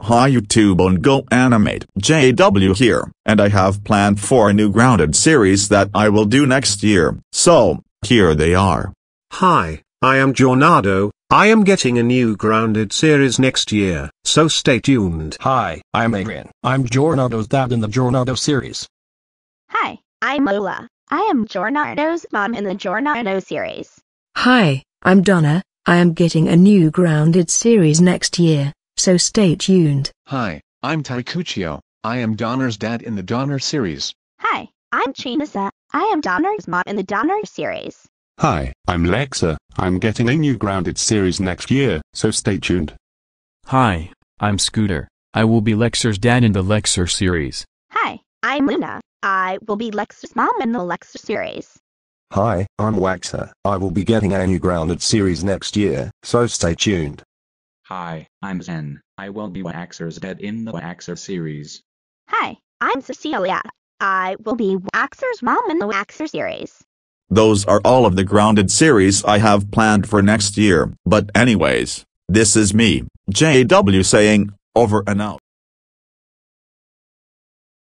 Hi YouTube on Go Animate JW here, and I have planned for a new grounded series that I will do next year, so, here they are. Hi, I am Jornado, I am getting a new grounded series next year, so stay tuned. Hi, I'm Adrian, I'm Jornado's dad in the Jornado series. Hi, I'm Ola, I am Jornado's mom in the Jornado series. Hi, I'm Donna, I am getting a new grounded series next year, so stay tuned. Hi, I'm Taricuccio. I am Donner's dad in the Donner series. Hi, I'm Chinasa. I am Donner's mom in the Donner series. Hi, I'm Lexa. I'm getting a new Grounded series next year, so stay tuned. Hi, I'm Scooter. I will be Lexer's dad in the Lexer series. Hi, I'm Luna. I will be Lexer's mom in the Lexer series. Hi, I'm Waxer. I will be getting a new Grounded series next year, so stay tuned. Hi, I'm Zen. I will be Waxer's dad in the Waxer series. Hi, I'm Cecilia. I will be Waxer's Mom in the Waxer series. Those are all of the grounded series I have planned for next year, but anyways, this is me, JW saying, over and out.